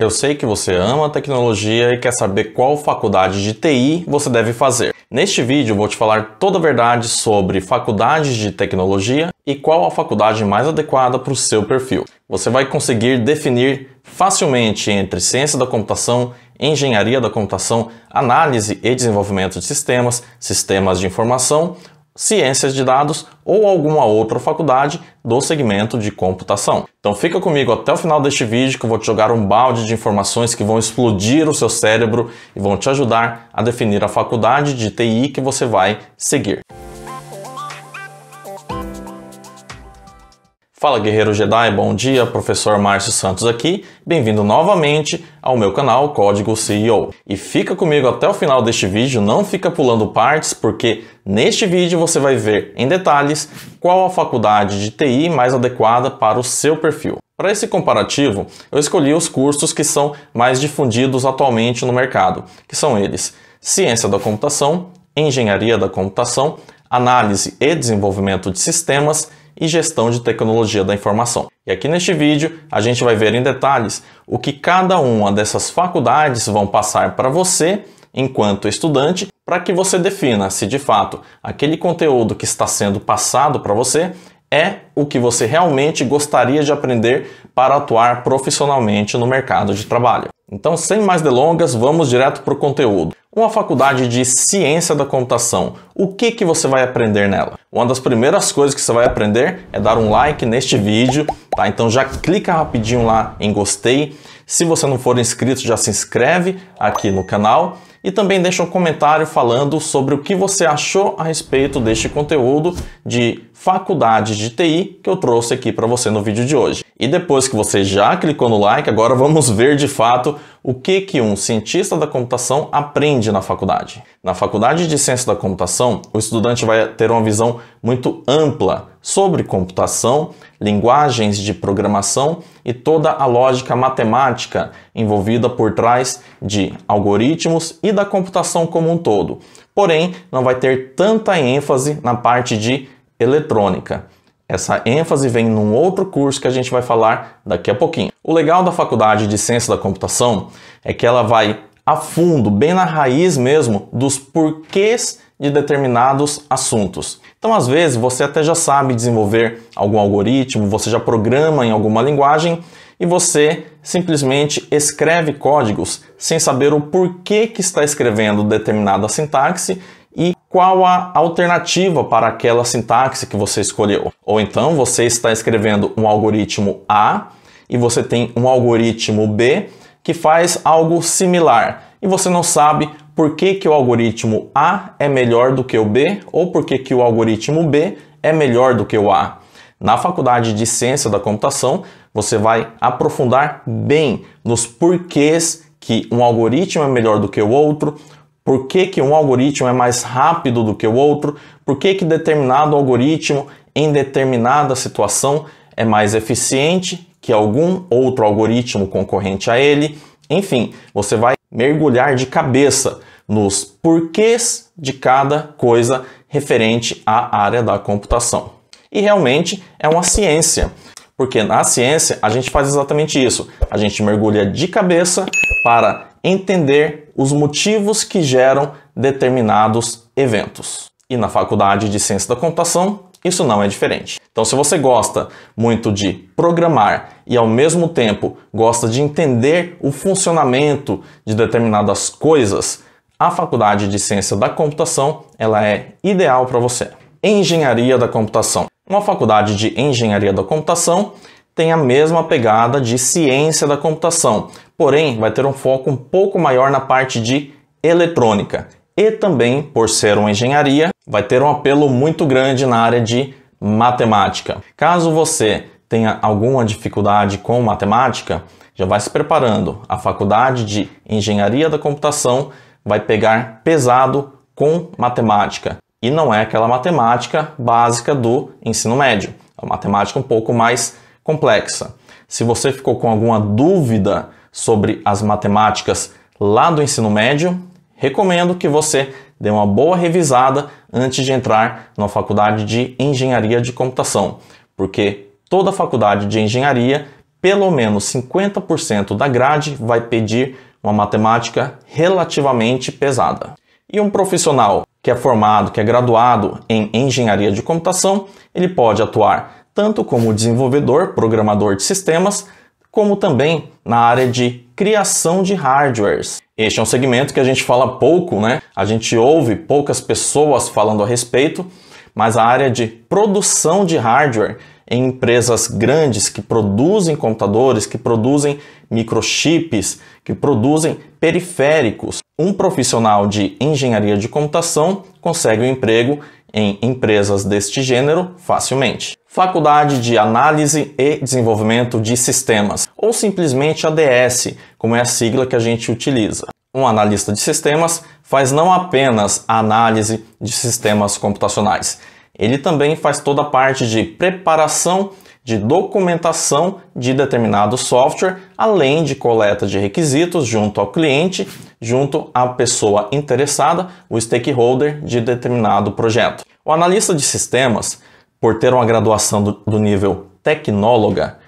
Eu sei que você ama tecnologia e quer saber qual faculdade de TI você deve fazer. Neste vídeo vou te falar toda a verdade sobre faculdades de tecnologia e qual a faculdade mais adequada para o seu perfil. Você vai conseguir definir facilmente entre ciência da computação, engenharia da computação, análise e desenvolvimento de sistemas, sistemas de informação ciências de dados ou alguma outra faculdade do segmento de computação. Então fica comigo até o final deste vídeo que eu vou te jogar um balde de informações que vão explodir o seu cérebro e vão te ajudar a definir a faculdade de TI que você vai seguir. Fala Guerreiro Jedi, bom dia, professor Márcio Santos aqui, bem-vindo novamente ao meu canal Código CEO. E fica comigo até o final deste vídeo, não fica pulando partes, porque neste vídeo você vai ver em detalhes qual a faculdade de TI mais adequada para o seu perfil. Para esse comparativo, eu escolhi os cursos que são mais difundidos atualmente no mercado, que são eles Ciência da Computação, Engenharia da Computação, Análise e Desenvolvimento de Sistemas e Gestão de Tecnologia da Informação. E aqui neste vídeo a gente vai ver em detalhes o que cada uma dessas faculdades vão passar para você enquanto estudante, para que você defina se de fato aquele conteúdo que está sendo passado para você é o que você realmente gostaria de aprender para atuar profissionalmente no mercado de trabalho. Então, sem mais delongas, vamos direto para o conteúdo. Uma faculdade de ciência da computação, o que, que você vai aprender nela? Uma das primeiras coisas que você vai aprender é dar um like neste vídeo, tá? Então já clica rapidinho lá em gostei. Se você não for inscrito, já se inscreve aqui no canal e também deixa um comentário falando sobre o que você achou a respeito deste conteúdo de faculdade de TI que eu trouxe aqui para você no vídeo de hoje. E depois que você já clicou no like, agora vamos ver de fato o que, que um cientista da computação aprende na faculdade. Na faculdade de ciência da computação, o estudante vai ter uma visão muito ampla sobre computação, linguagens de programação e toda a lógica matemática envolvida por trás de algoritmos e da computação como um todo. Porém, não vai ter tanta ênfase na parte de eletrônica. Essa ênfase vem num outro curso que a gente vai falar daqui a pouquinho. O legal da Faculdade de Ciência da Computação é que ela vai a fundo, bem na raiz mesmo, dos porquês de determinados assuntos. Então, às vezes, você até já sabe desenvolver algum algoritmo, você já programa em alguma linguagem e você simplesmente escreve códigos sem saber o porquê que está escrevendo determinada sintaxe e qual a alternativa para aquela sintaxe que você escolheu. Ou então você está escrevendo um algoritmo A e você tem um algoritmo B que faz algo similar e você não sabe por que, que o algoritmo A é melhor do que o B ou por que, que o algoritmo B é melhor do que o A. Na faculdade de Ciência da Computação, você vai aprofundar bem nos porquês que um algoritmo é melhor do que o outro, por que, que um algoritmo é mais rápido do que o outro? Por que, que determinado algoritmo em determinada situação é mais eficiente que algum outro algoritmo concorrente a ele? Enfim, você vai mergulhar de cabeça nos porquês de cada coisa referente à área da computação. E realmente é uma ciência, porque na ciência a gente faz exatamente isso. A gente mergulha de cabeça para entender os motivos que geram determinados eventos. E na faculdade de ciência da computação, isso não é diferente. Então, se você gosta muito de programar e ao mesmo tempo gosta de entender o funcionamento de determinadas coisas, a faculdade de ciência da computação ela é ideal para você. Engenharia da computação. Uma faculdade de engenharia da computação tem a mesma pegada de ciência da computação, porém vai ter um foco um pouco maior na parte de eletrônica e também, por ser uma engenharia, vai ter um apelo muito grande na área de matemática. Caso você tenha alguma dificuldade com matemática, já vai se preparando. A faculdade de engenharia da computação vai pegar pesado com matemática e não é aquela matemática básica do ensino médio, é uma matemática um pouco mais complexa. Se você ficou com alguma dúvida sobre as matemáticas lá do ensino médio, recomendo que você dê uma boa revisada antes de entrar na faculdade de engenharia de computação, porque toda faculdade de engenharia, pelo menos 50% da grade vai pedir uma matemática relativamente pesada. E um profissional que é formado, que é graduado em engenharia de computação, ele pode atuar tanto como desenvolvedor, programador de sistemas, como também na área de criação de hardwares. Este é um segmento que a gente fala pouco, né? A gente ouve poucas pessoas falando a respeito, mas a área de produção de hardware em empresas grandes que produzem computadores, que produzem microchips, que produzem periféricos. Um profissional de engenharia de computação consegue um emprego em empresas deste gênero facilmente. Faculdade de Análise e Desenvolvimento de Sistemas, ou simplesmente ADS, como é a sigla que a gente utiliza. Um analista de sistemas faz não apenas a análise de sistemas computacionais, ele também faz toda a parte de preparação de documentação de determinado software, além de coleta de requisitos junto ao cliente, junto à pessoa interessada, o stakeholder de determinado projeto. O analista de sistemas, por ter uma graduação do, nível tecnóloga,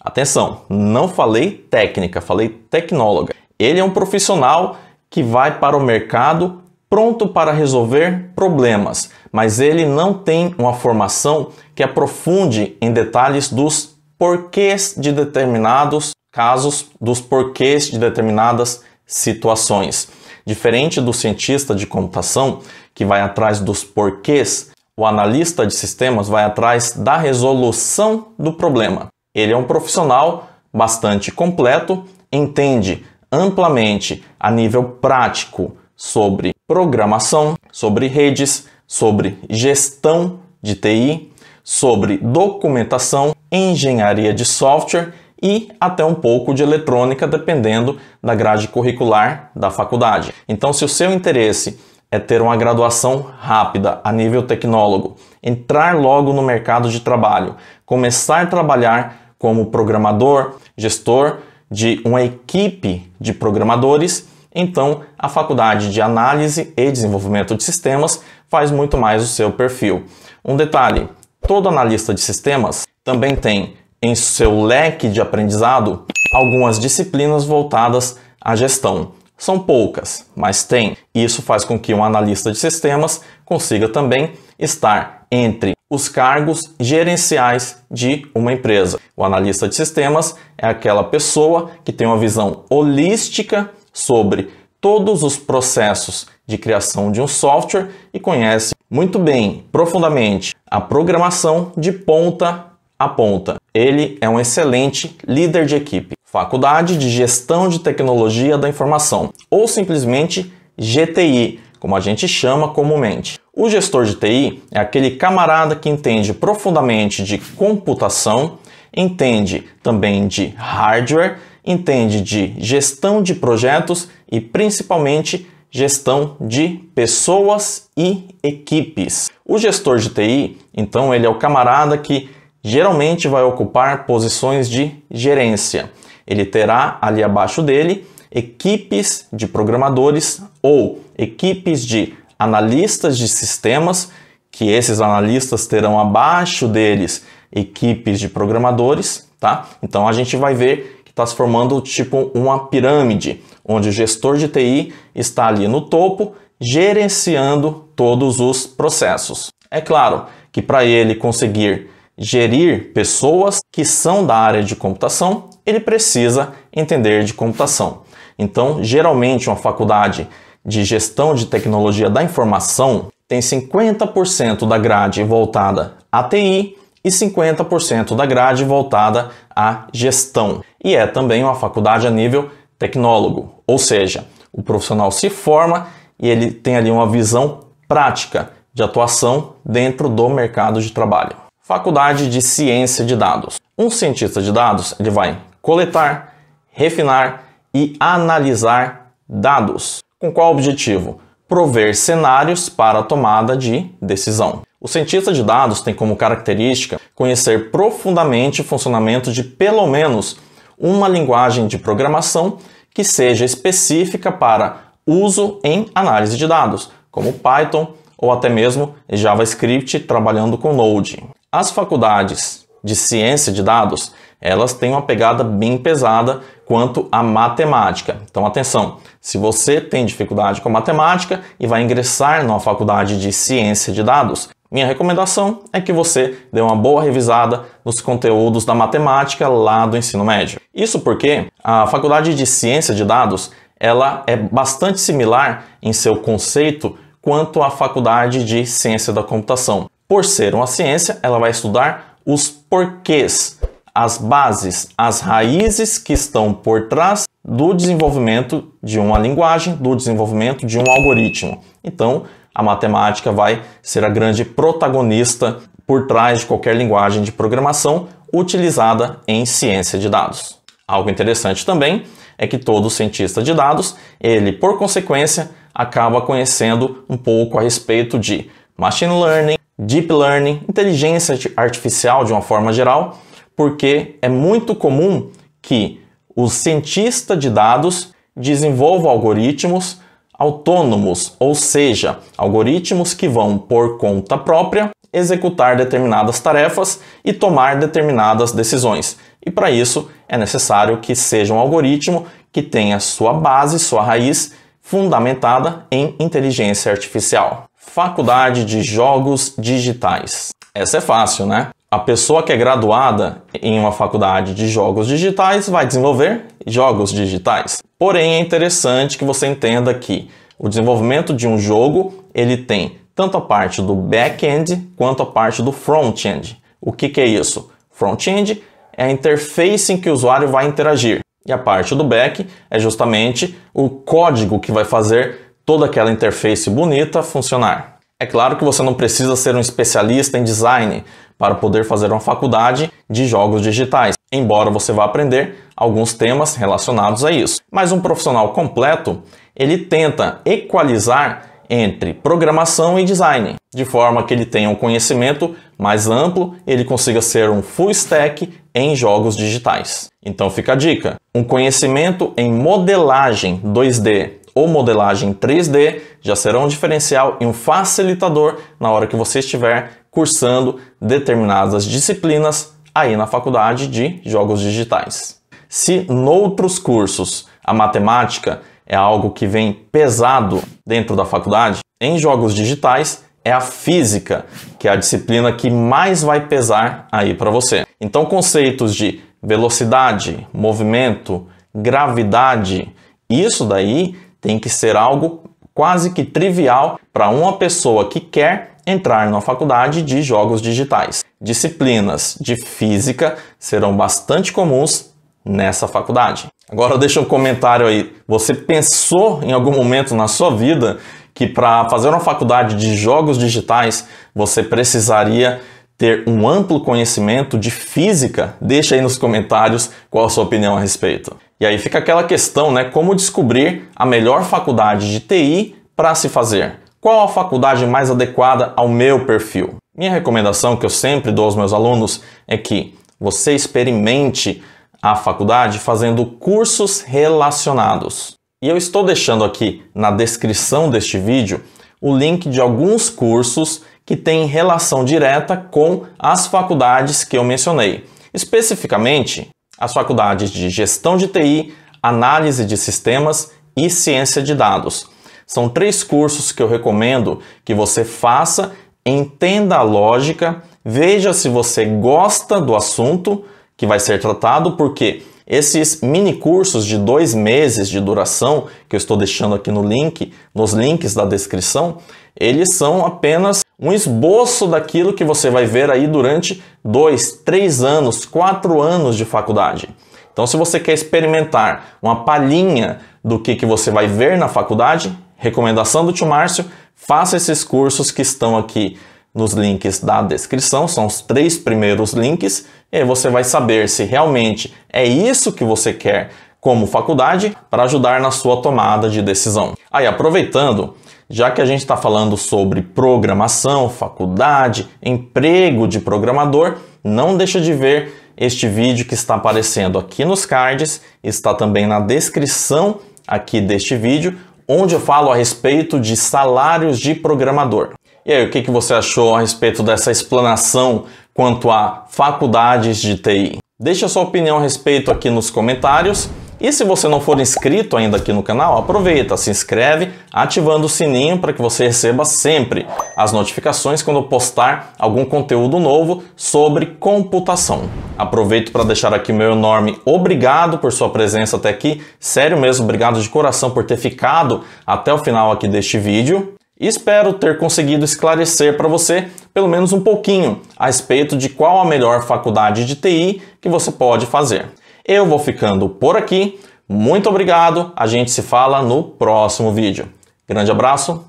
atenção, não falei técnica, falei tecnóloga. Ele é um profissional que vai para o mercado pronto para resolver problemas, mas ele não tem uma formação que aprofunde em detalhes dos porquês de determinados casos, dos porquês de determinadas situações. Diferente do cientista de computação, que vai atrás dos porquês, o analista de sistemas vai atrás da resolução do problema. Ele é um profissional bastante completo, entende amplamente a nível prático sobre programação, sobre redes, sobre gestão de TI, sobre documentação, engenharia de software e até um pouco de eletrônica, dependendo da grade curricular da faculdade. Então, se o seu interesse é ter uma graduação rápida a nível tecnólogo, entrar logo no mercado de trabalho, começar a trabalhar como programador, gestor de uma equipe de programadores, então a faculdade de análise e desenvolvimento de sistemas faz muito mais o seu perfil. Um detalhe, Todo analista de sistemas também tem em seu leque de aprendizado algumas disciplinas voltadas à gestão. São poucas, mas tem. E isso faz com que um analista de sistemas consiga também estar entre os cargos gerenciais de uma empresa. O analista de sistemas é aquela pessoa que tem uma visão holística sobre todos os processos de criação de um software e conhece muito bem, profundamente, a programação de ponta a ponta. Ele é um excelente líder de equipe. Faculdade de Gestão de Tecnologia da Informação, ou simplesmente GTI, como a gente chama comumente. O gestor de TI é aquele camarada que entende profundamente de computação, entende também de hardware, entende de gestão de projetos e principalmente gestão de pessoas e equipes. O gestor de TI, então, ele é o camarada que geralmente vai ocupar posições de gerência. Ele terá ali abaixo dele equipes de programadores ou equipes de analistas de sistemas, que esses analistas terão abaixo deles equipes de programadores, tá? Então a gente vai ver que está se formando tipo uma pirâmide, onde o gestor de TI está ali no topo, gerenciando todos os processos. É claro que para ele conseguir gerir pessoas que são da área de computação, ele precisa entender de computação. Então, geralmente, uma faculdade de gestão de tecnologia da informação tem 50% da grade voltada a TI e 50% da grade voltada à gestão. E é também uma faculdade a nível tecnólogo, ou seja, o profissional se forma e ele tem ali uma visão prática de atuação dentro do mercado de trabalho. Faculdade de Ciência de Dados. Um cientista de dados ele vai coletar, refinar e analisar dados. Com qual objetivo? Prover cenários para a tomada de decisão. O cientista de dados tem como característica conhecer profundamente o funcionamento de pelo menos uma linguagem de programação que seja específica para uso em análise de dados, como Python ou até mesmo JavaScript trabalhando com Node. As faculdades de ciência de dados, elas têm uma pegada bem pesada quanto à matemática. Então atenção, se você tem dificuldade com matemática e vai ingressar numa faculdade de ciência de dados, minha recomendação é que você dê uma boa revisada nos conteúdos da matemática lá do ensino médio. Isso porque a Faculdade de Ciência de Dados ela é bastante similar em seu conceito quanto à Faculdade de Ciência da Computação. Por ser uma ciência, ela vai estudar os porquês, as bases, as raízes que estão por trás do desenvolvimento de uma linguagem, do desenvolvimento de um algoritmo. Então, a matemática vai ser a grande protagonista por trás de qualquer linguagem de programação utilizada em ciência de dados. Algo interessante também é que todo cientista de dados, ele por consequência acaba conhecendo um pouco a respeito de machine learning, deep learning, inteligência artificial de uma forma geral, porque é muito comum que o cientista de dados desenvolva algoritmos autônomos, ou seja, algoritmos que vão por conta própria executar determinadas tarefas e tomar determinadas decisões. E para isso é necessário que seja um algoritmo que tenha sua base, sua raiz fundamentada em inteligência artificial. Faculdade de Jogos Digitais. Essa é fácil, né? A pessoa que é graduada em uma faculdade de jogos digitais vai desenvolver jogos digitais. Porém, é interessante que você entenda que o desenvolvimento de um jogo ele tem tanto a parte do back-end quanto a parte do front-end. O que, que é isso? Front-end é a interface em que o usuário vai interagir. E a parte do back é justamente o código que vai fazer toda aquela interface bonita funcionar. É claro que você não precisa ser um especialista em design para poder fazer uma faculdade de jogos digitais, embora você vá aprender alguns temas relacionados a isso. Mas um profissional completo, ele tenta equalizar entre programação e design, de forma que ele tenha um conhecimento mais amplo, ele consiga ser um full stack em jogos digitais. Então fica a dica: um conhecimento em modelagem 2D ou modelagem 3D já será um diferencial e um facilitador na hora que você estiver cursando determinadas disciplinas aí na faculdade de jogos digitais. Se noutros cursos a matemática é algo que vem pesado dentro da faculdade, em jogos digitais é a física, que é a disciplina que mais vai pesar aí para você. Então, conceitos de velocidade, movimento, gravidade, isso daí tem que ser algo quase que trivial para uma pessoa que quer entrar na faculdade de jogos digitais. Disciplinas de física serão bastante comuns nessa faculdade. Agora deixa um comentário aí. Você pensou em algum momento na sua vida que para fazer uma faculdade de jogos digitais você precisaria ter um amplo conhecimento de física? Deixa aí nos comentários qual a sua opinião a respeito. E aí fica aquela questão, né? Como descobrir a melhor faculdade de TI para se fazer? Qual a faculdade mais adequada ao meu perfil? Minha recomendação que eu sempre dou aos meus alunos é que você experimente a faculdade fazendo cursos relacionados. E eu estou deixando aqui na descrição deste vídeo o link de alguns cursos que têm relação direta com as faculdades que eu mencionei, especificamente as faculdades de Gestão de TI, Análise de Sistemas e Ciência de Dados. São três cursos que eu recomendo que você faça, entenda a lógica, veja se você gosta do assunto que vai ser tratado, porque esses mini cursos de dois meses de duração que eu estou deixando aqui no link, nos links da descrição, eles são apenas um esboço daquilo que você vai ver aí durante dois, três anos, quatro anos de faculdade. Então, se você quer experimentar uma palhinha do que, que você vai ver na faculdade, recomendação do tio Márcio, faça esses cursos que estão aqui nos links da descrição, são os três primeiros links, e aí você vai saber se realmente é isso que você quer como faculdade para ajudar na sua tomada de decisão. Aí, aproveitando, já que a gente está falando sobre programação, faculdade, emprego de programador, não deixa de ver este vídeo que está aparecendo aqui nos cards, está também na descrição aqui deste vídeo, onde eu falo a respeito de salários de programador. E aí, o que, que você achou a respeito dessa explanação quanto a faculdades de TI? Deixe a sua opinião a respeito aqui nos comentários. E se você não for inscrito ainda aqui no canal, aproveita, se inscreve ativando o sininho para que você receba sempre as notificações quando eu postar algum conteúdo novo sobre computação. Aproveito para deixar aqui meu enorme obrigado por sua presença até aqui. Sério mesmo, obrigado de coração por ter ficado até o final aqui deste vídeo. Espero ter conseguido esclarecer para você, pelo menos um pouquinho, a respeito de qual a melhor faculdade de TI que você pode fazer. Eu vou ficando por aqui. Muito obrigado. A gente se fala no próximo vídeo. Grande abraço.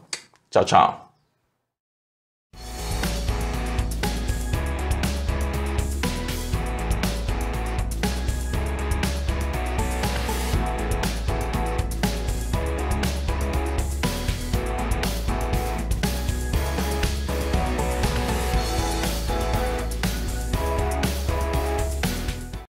Tchau, tchau.